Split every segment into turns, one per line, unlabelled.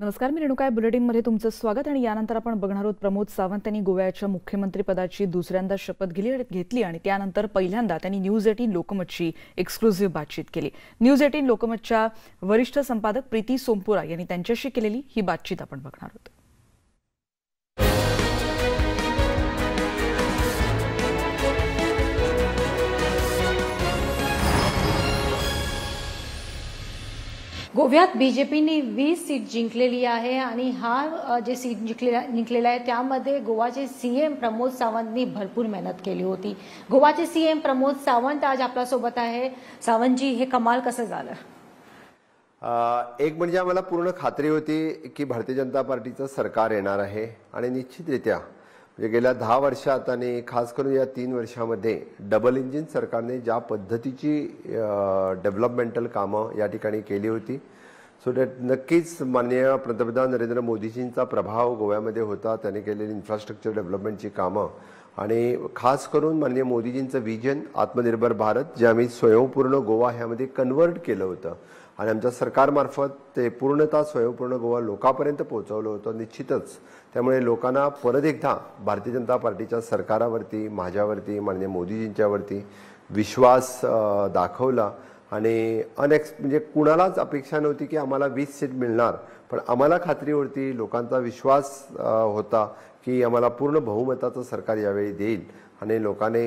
नमस्कार मी रेणुका बुलेटिनमध्ये तुमचं स्वागत आणि यानंतर आपण बघणार आहोत प्रमोद सावंत यांनी गोव्याच्या मुख्यमंत्रीपदाची दुसऱ्यांदा शपथ घेतली घेतली आणि त्यानंतर पहिल्यांदा त्यांनी न्यूज एटीन लोकमतची एक्सक्लुझिव्ह बातचीत केली न्यूज एटीन लोकमतच्या वरिष्ठ संपादक प्रीती सोमपुरा यांनी त्यांच्याशी केलेली ही बातचीत आपण बघणार आहोत गोव्यात बी जे पीने वीस सीट जिंकलेली आहे आणि हा जे सीट जिंकले जिंकलेला आहे त्यामध्ये गोवाचे सी एम प्रमोद सावंतनी भरपूर मेहनत केली होती गोवाचे सी एम प्रमोद सावंत आज आपल्यासोबत आहे सावंतजी हे कमाल कसं झालं
एक म्हणजे आम्हाला पूर्ण खात्री होती की भारतीय जनता पार्टीचं सरकार येणार आहे आणि निश्चितरित्या म्हणजे गेल्या दहा वर्षात आणि खास करून या तीन वर्षामध्ये डबल इंजिन सरकारने ज्या पद्धतीची डेव्हलपमेंटल कामं या ठिकाणी केली होती सो so नक्कीच माननीय पंतप्रधान नरेंद्र मोदीजींचा प्रभाव गोव्यामध्ये होता त्यांनी केलेली इन्फ्रास्ट्रक्चर डेव्हलपमेंटची कामं आणि खास करून माननीय मोदीजींचं व्हिजन आत्मनिर्भर भारत जे आम्ही स्वयंपूर्ण गोवा ह्यामध्ये कन्वर्ट केलं होतं आणि आमच्या सरकारमार्फत ते पूर्णतः स्वयंपूर्ण गोवा लोकांपर्यंत पोहोचवलं होतं निश्चितच त्यामुळे लोकांना परत एकदा भारतीय जनता पार्टीच्या सरकारावरती माझ्यावरती माननीय मोदीजींच्यावरती विश्वास दाखवला आणि अनएक्स म्हणजे कुणालाच अपेक्षा नव्हती की आम्हाला वीस सीट मिळणार पण आम्हाला खात्री होती लोकांचा विश्वास होता की आम्हाला पूर्ण बहुमताचं सरकार यावेळी देईल आणि लोकांनी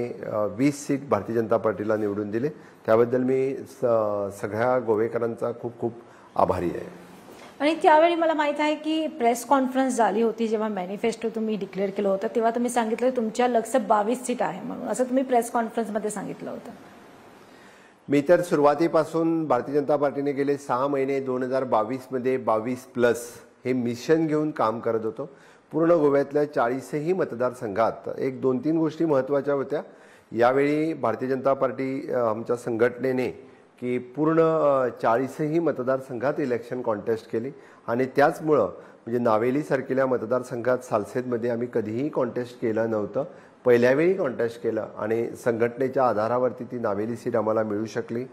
वीस सीट भारतीय जनता पार्टीला निवडून दिले त्याबद्दल मी स सगळ्या गोवेकरांचा खूप खूप आभारी आहे
आणि त्यावेळी मला माहीत आहे की प्रेस कॉन्फरन्स झाली होती जेव्हा मॅनिफेस्टो तुम्ही डिक्लेअर केलं होतं तेव्हा तुम्ही सांगितलं तुमच्या लक्ष बावीस सीट आहे म्हणून असं तुम्ही प्रेस कॉन्फरन्समध्ये सांगितलं होतं
मी तर सुरुवातीपासून भारतीय जनता पार्टीने गेले सहा महिने दोन हजार बावीसमध्ये बावीस प्लस हे मिशन घेऊन काम करत होतो पूर्ण गोव्यातल्या चाळीसही मतदारसंघात एक दोन तीन गोष्टी महत्त्वाच्या होत्या यावेळी भारतीय जनता पार्टी आमच्या संघटनेने की पूर्ण चाळीसही मतदारसंघात इलेक्शन कॉन्टेस्ट केली आणि त्याचमुळं म्हणजे नावेलीसारखेल्या मतदारसंघात सालसेतमध्ये आम्ही कधीही कॉन्टेस्ट केलं नव्हतं वेळी कॉन्टेस्ट केलं आणि संघटनेच्या आधारावरती ती नावेली सीट आम्हाला मिळू शकली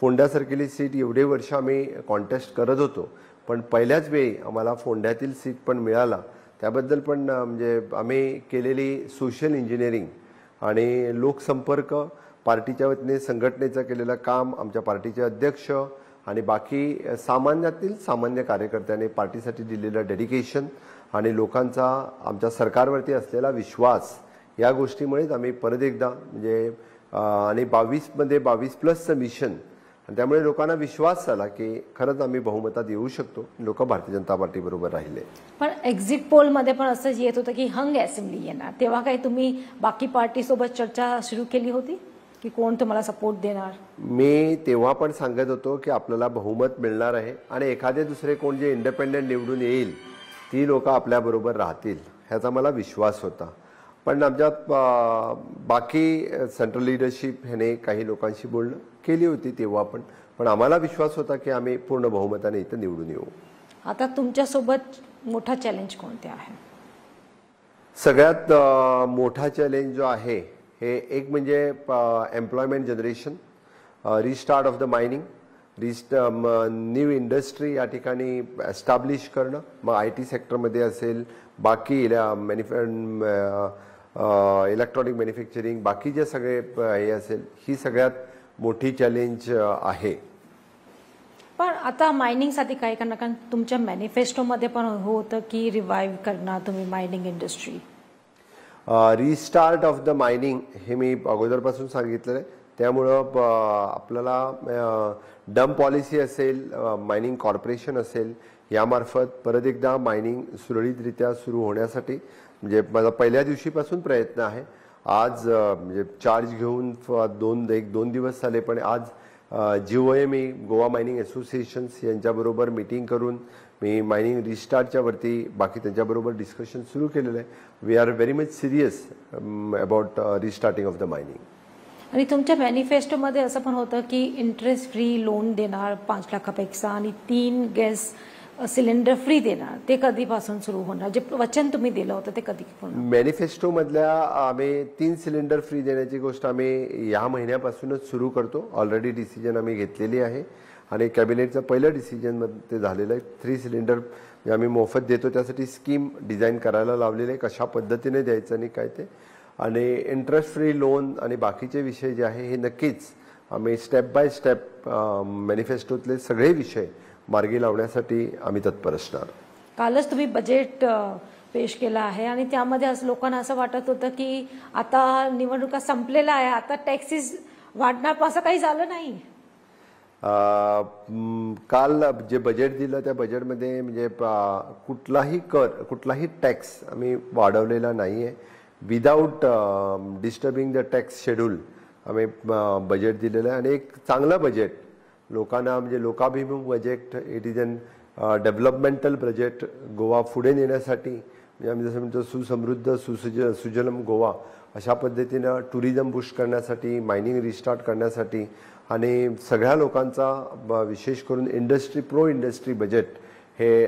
फोंड्यासारखेली सीट एवढे वर्ष आम्ही कॉन्टेस्ट करत होतो पण पहिल्याच वेळी आम्हाला फोंड्यातील सीट पण मिळाला त्याबद्दल पण म्हणजे आम्ही केलेली सोशल इंजिनिअरिंग आणि लोकसंपर्क पार्टीच्या वतीने संघटनेचं केलेलं काम आमच्या पार्टीचे अध्यक्ष आणि बाकी सामान्यातील सामान्य कार्यकर्त्याने पार्टीसाठी दिलेलं डेडिकेशन आणि लोकांचा आमच्या सरकारवरती असलेला विश्वास या गोष्टीमुळेच आम्ही परत एकदा म्हणजे आणि बावीसमध्ये बावीस प्लसचं मिशन आणि त्यामुळे लोकांना विश्वास झाला की खरंच आम्ही बहुमतात येऊ शकतो लोक भारतीय जनता पार्टीबरोबर राहिले
पण एक्झिट पोलमध्ये पण असंच येत होतं की हंग असेंब्ली येणार तेव्हा काही तुम्ही बाकी पार्टीसोबत चर्चा सुरू केली होती की कोण तुम्हाला सपोर्ट देणार
मी तेव्हा पण सांगत होतो की आपल्याला बहुमत मिळणार आहे आणि एखादे दुसरे कोण जे इंडिपेंडेंट निवडून येईल ती लोक आपल्याबरोबर राहतील ह्याचा मला विश्वास होता पण आमच्यात बाकी सेंट्रल लिडरशिप ह्याने काही लोकांशी बोलणं केली होती तेव्हा पण पण आम्हाला विश्वास होता की आम्ही पूर्ण बहुमताने इथं निवडून येऊ आता
तुमच्यासोबत मोठा चॅलेंज कोणते आहे
सगळ्यात मोठा चॅलेंज जो आहे हे एक म्हणजे employment generation restart of the mining रिस्ट न्यू इंडस्ट्री या ठिकाणी एस्टॅब्लिश करणं मग आय टी सेक्टरमध्ये असेल बाकी मॅन्युफॅ इलेक्ट्रॉनिक मॅन्युफॅक्चरिंग बाकी जे सगळे हे असेल ही सगळ्यात मोठी चॅलेंज आहे
पण आता मायनिंगसाठी काय करणार कारण तुमच्या मॅनिफेस्टोमध्ये पण होतं की रिवाईव्ह करणार तुम्ही mining industry
restart of the mining हे मी अगोदरपासून सांगितलं आहे त्यामुळं आपल्याला डम पॉलिसी असेल मायनिंग कॉर्पोरेशन असेल यामार्फत परत एकदा मायनिंग सुरळीतरित्या सुरू होण्यासाठी म्हणजे माझा पहिल्या दिवशीपासून प्रयत्न आहे आज म्हणजे चार्ज घेऊन दोन एक दोन दिवस झाले पण आज O A Goa mining associations यांच्याबरोबर मिटिंग करून मी मायनिंग रिस्टार्टच्या वरती बाकी त्यांच्याबरोबर डिस्कशन सुरू केलेलं आहे we are very much serious about restarting of the mining
आणि तुमच्या मॅनिफेस्टोमध्ये असं पण होतं की इंटरेस्ट फ्री लोन देणार पाच लाखापेक्षा आणि तीन गॅस सिलेंडर फ्री देणार ते कधीपासून सुरू होणार जे वचन तुम्ही दिलं होतं ते कधी
मॅनिफेस्टो मधल्या आम्ही तीन सिलेंडर फ्री देण्याची गोष्ट आम्ही या महिन्यापासूनच सुरू करतो ऑलरेडी डिसिजन आम्ही घेतलेली आहे आणि कॅबिनेटचं पहिलं डिसिजन ते झालेलं आहे थ्री सिलेंडर आम्ही मोफत देतो त्यासाठी स्कीम डिझाईन करायला लावलेली आहे कशा पद्धतीने द्यायचं आणि काय ते आणि इंटरेस्ट फ्री लोन आणि बाकीचे विषय जे आहे हे नक्कीच आम्ही स्टेप बाय स्टेप मॅनिफेस्टोतले सगळे विषय मार्गी लावण्यासाठी आम्ही तत्पर असणार
कालच तुम्ही बजेट पेश केला आहे आणि त्यामध्ये असं लोकांना असं वाटत होतं की आता निवडणुका संपलेल्या आहे आता टॅक्सीस वाढणार असं काही झालं नाही
काल जे बजेट दिलं त्या बजेटमध्ये म्हणजे कुठलाही कर कुठलाही टॅक्स आम्ही वाढवलेला नाही आहे without disturbing the tax schedule आम्ही बजेट दिलेलं आहे आणि एक चांगलं बजेट लोकांना म्हणजे लोकाभिमुख budget it is an developmental budget Goa पुढे नेण्यासाठी म्हणजे आम्ही जसं म्हणतो सुसमृद्ध सुसज सुजलम गोवा अशा पद्धतीनं टुरिझम बुश करण्यासाठी मायनिंग रिस्टार्ट करण्यासाठी आणि सगळ्या लोकांचा विशेष करून इंडस्ट्री प्रो इंडस्ट्री बजेट हे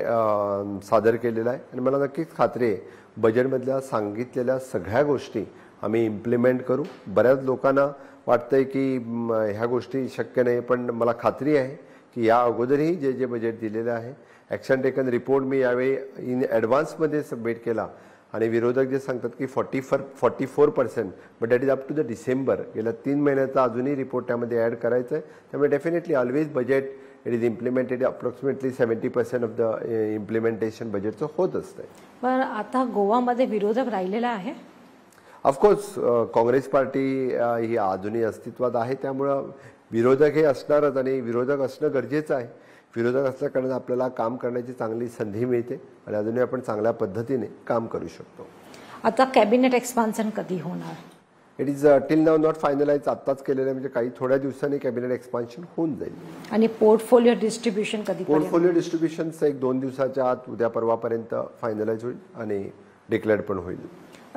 सादर केलेलं आहे आणि मला नक्कीच खात्री आहे बजेटमधल्या सांगितलेल्या सगळ्या गोष्टी आम्ही इम्प्लिमेंट करू बऱ्याच लोकांना वाटतंय की ह्या गोष्टी शक्य नाही पण मला खात्री आहे की या अगोदरही जे जे बजेट दिलेलं आहे ॲक्शन टेकन रिपोर्ट मी यावेळी इन ॲडव्हान्समध्ये सबमिट केला आणि विरोधक जे सांगतात की forty four forty four percent but that is up to the December गेल्या तीन महिन्याचा अजूनही रिपोर्ट त्यामध्ये ॲड करायचं आहे त्यामुळे definitely always budget it is implemented approximately seventy percent of the implementation बजेटचं होत असतं
पण आता गोवामध्ये विरोधक राहिलेला आहे
ऑफकोर्स uh, काँग्रेस पार्टी ही अजूनही अस्तित्वात आहे त्यामुळं विरोधक हे असणारच आणि विरोधक असणं गरजेचं आहे विरोधक असल्याकडनं आपल्याला काम करण्याची चांगली संधी मिळते आणि अजूनही आपण चांगल्या पद्धतीने काम करू शकतो
आता कॅबिनेट एक्सपान्सन कधी होणार
it is till now not finalise आताच केलेलं म्हणजे काही थोड्या दिवसांनी कॅबिनेट एक्सपान्शन होऊन जाईल
आणि पोर्टफोलिओ डिस्ट्रीब्युशन कधी पोर्टफोलिओ
डिस्ट्रीब्युशन एक दोन दिवसाच्या आत उद्या परवापर्यंत फायनलाइज होईल आणि डिक्लेअर पण होईल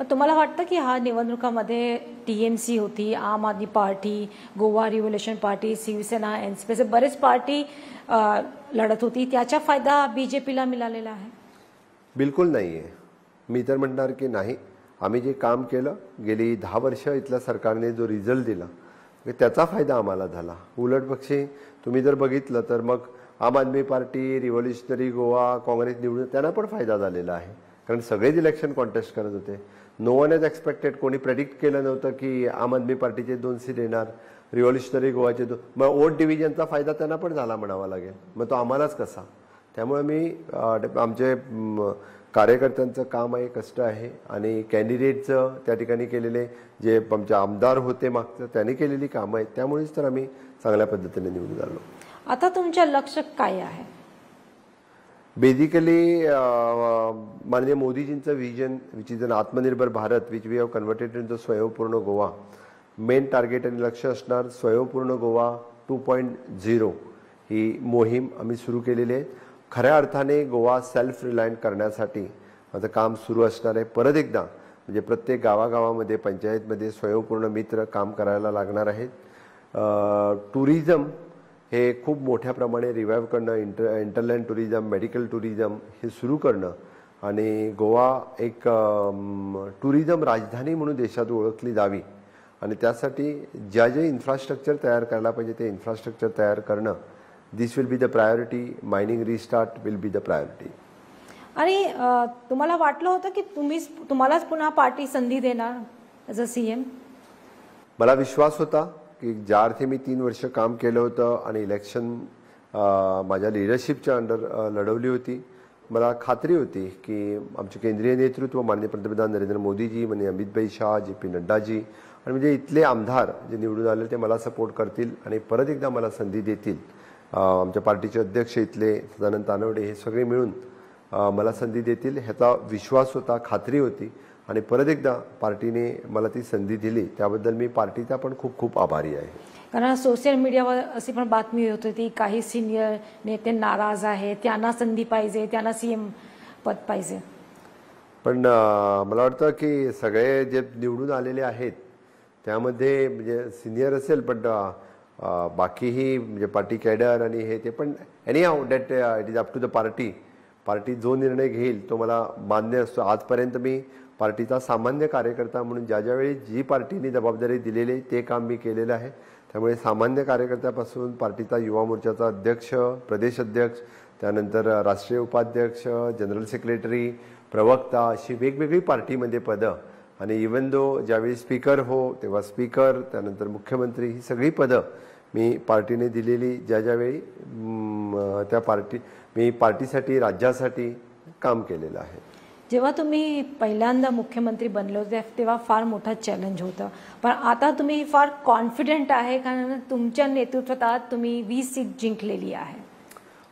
तुम्हाला वाटतं की हा निवडणुकामध्ये टी एम सी होती Aam Aadmi party Goa revolution party Shiv Sena N C P बरेच पार्टी लढत होती त्याचा फायदा बी जे पीला मिळालेला आहे
बिलकुल नाही आहे मी तर म्हणणार की नाही आम्ही जे काम केलं गेली दहा वर्ष इथल्या सरकारने जो रिझल्ट दिला त्याचा फायदा आम्हाला झाला उलट पक्षी तुम्ही जर बघितलं तर मग आम आदमी पार्टी रिव्होल्युशनरी गोवा काँग्रेस निवडून त्यांना पण फायदा झालेला आहे कारण सगळेच इलेक्शन कॉन्टेस्ट करत होते नो वन एज एक्सपेक्टेड कोणी प्रेडिक्ट केलं नव्हतं की आम आदमी पार्टीचे दोन सीट येणार रिव्हॉल्युशनरी गोवाचे दोन मग ओट डिव्हिजनचा फायदा त्यांना पण झाला म्हणावा लागेल मग तो आम्हालाच कसा त्यामुळे मी आमचे कार्यकर्त्यांचं काम आहे कष्ट आहे आणि कॅन्डिडेटचं त्या ठिकाणी केलेले जे आमचे आमदार होते मागचं त्यांनी केलेली कामं आहेत त्यामुळेच तर आम्ही चांगल्या पद्धतीने निवडून आलो
आता तुमच्या लक्ष काय आहे
बेसिकली uh, uh, माननीय मोदीजींचं vision which is an Atmanirbhar Bharat which we have converted in the Swayampurna Goa main target आणि लक्ष असणार Swayampurna Goa two point zero ही मोहीम आम्ही सुरू केलेली आहे खऱ्या अर्थाने गोवा सेल्फ रिलायंट करण्यासाठी माझं काम सुरू असणार आहे परत एकदा म्हणजे प्रत्येक गावागावामध्ये पंचायतमध्ये स्वयंपूर्ण मित्र काम करायला लागणार आहेत टुरिझम uh, हे खूप मोठ्या प्रमाणे रिवाईव्ह करणं inter hinterland tourism medical tourism हे सुरू करणं आणि गोवा एक टुरिझम राजधानी म्हणून देशात ओळखली जावी आणि त्यासाठी ज्या ज्या इन्फ्रास्ट्रक्चर तयार करायला पाहिजे ते इन्फ्रास्ट्रक्चर तयार करणं this will be the priority mining restart will be the priority
आणि तुम्हाला वाटलं होतं की तुम्ही तुम्हालाच पुन्हा पार्टी संधी देणार एज अ सी एम
मला विश्वास होता की ज्या अर्थी मी तीन वर्ष काम केलं होतं आणि इलेक्शन माझ्या लिडरशिपच्या अंडर लढवली होती मला खात्री होती की आमचे केंद्रीय नेतृत्व माननीय पंतप्रधान नरेंद्र मोदीजी म्हणजे अमितभाई शाह जे पी नड्डाजी आणि म्हणजे इथले आमदार जे निवडून आले ते मला सपोर्ट करतील आणि परत एकदा मला संधी देतील आमच्या पार्टीचे अध्यक्ष इथले सदानंद तानवडे हे सगळे मिळून मला संधी देतील ह्याचा विश्वास होता खात्री होती आणि परत एकदा पार्टीने मला ती संधी दिली त्याबद्दल मी पार्टीचा पण खूप खूप आभारी आहे
कारण सोशल मीडियावर अशी पण बातमी होत होती काही सिनियर नेते नाराज आहेत त्यांना संधी पाहिजे त्यांना सीएम पद पाहिजे
पण मला वाटतं की सगळे जे निवडून आलेले आहेत त्यामध्ये म्हणजे सिनियर असेल पण बाकीही म्हणजे पार्टी कॅडर आणि हे ते पण anyhow that it is up to the party party जो निर्णय घेईल तो मला मान्य असतो आजपर्यंत मी पार्टीचा सामान्य कार्यकर्ता म्हणून ज्या ज्यावेळी जी पार्टीने जबाबदारी दिलेली आहे ते काम मी केलेलं आहे त्यामुळे सामान्य कार्यकर्त्यापासून पार्टीचा युवा मोर्चाचा अध्यक्ष प्रदेश अध्यक्ष त्यानंतर राष्ट्रीय उपाध्यक्ष जनरल सेक्रेटरी प्रवक्ता अशी वेगवेगळी पार्टीमध्ये पदं आणि इवन दो ज्यावेळी स्पीकर हो तेव्हा स्पीकर त्यानंतर मुख्यमंत्री ही सगळी पदं मी पार्टीने दिलेली ज्या ज्यावेळी त्या पार्टी मी पार्टीसाठी राज्यासाठी काम केलेलं आहे
जेव्हा तुम्ही पहिल्यांदा मुख्यमंत्री बनलो तेव्हा फार मोठा चॅलेंज होता पण आता तुम्ही फार कॉन्फिडेंट आहे कारण तुमच्या नेतृत्वात तुम्ही वीस सीट जिंकलेली आहे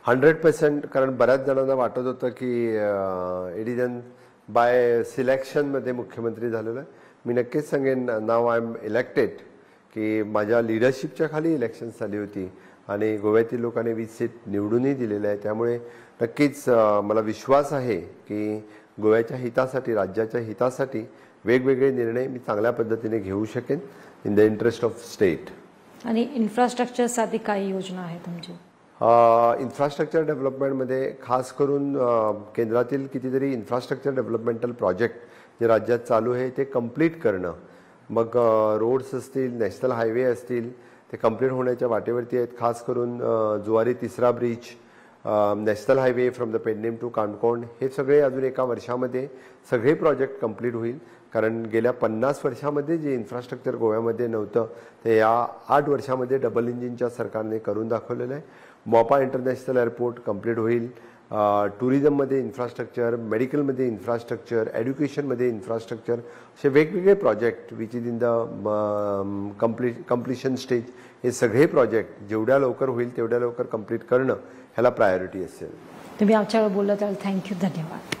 हंड्रेड पर्सेंट कारण बऱ्याच जणांना वाटत होतं की इट इज बाय सिलेक्शनमध्ये मुख्यमंत्री झालेलं आहे मी नक्कीच सांगेन नाव आय एम इलेक्टेड की माझ्या लिडरशिपच्या खाली इलेक्शन झाली होती आणि गोव्यातील लोकांनी वीस सीट निवडूनही दिलेलं आहे त्यामुळे नक्कीच मला विश्वास आहे की गोव्याच्या हितासाठी राज्याच्या हितासाठी वेगवेगळे निर्णय मी चांगल्या पद्धतीने घेऊ शकेन in the interest of state
आणि इन्फ्रास्ट्रक्चरसाठी काही योजना आहे तुमची
इन्फ्रास्ट्रक्चर डेव्हलपमेंटमध्ये खास करून केंद्रातील कितीतरी इन्फ्रास्ट्रक्चर डेव्हलपमेंटल प्रोजेक्ट जे राज्यात चालू आहे ते कम्प्लीट करणं मग रोड्स असतील नॅशनल हायवे असतील ते कंप्लीट होण्याच्या वाटेवरती आहेत खास करून जुवारी तिसरा bridge national highway from the Pernem to Canacona हे सगळे अजून एका वर्षामध्ये सगळे प्रोजेक्ट कंप्लीट होईल कारण गेल्या पन्नास वर्षामध्ये जे इन्फ्रास्ट्रक्चर गोव्यामध्ये नव्हतं ते या आठ वर्षामध्ये डबल इंजिनच्या सरकारने करून दाखवलेलं आहे मोपा इंटरनॅशनल एअरपोर्ट कंप्लीट होईल टुरिझममध्ये इन्फ्रास्ट्रक्चर मेडिकलमध्ये इन्फ्रास्ट्रक्चर एज्युकेशनमध्ये इन्फ्रास्ट्रक्चर असे वेगवेगळे project which is in the comple completion stage हे सगळे प्रोजेक्ट जेवढ्या लवकर होईल तेवढ्या लवकर कंप्लीट करणं ह्याला प्रायोरिटी असेल
तुम्ही आमच्यावर बोलत आहात थँक्यू धन्यवाद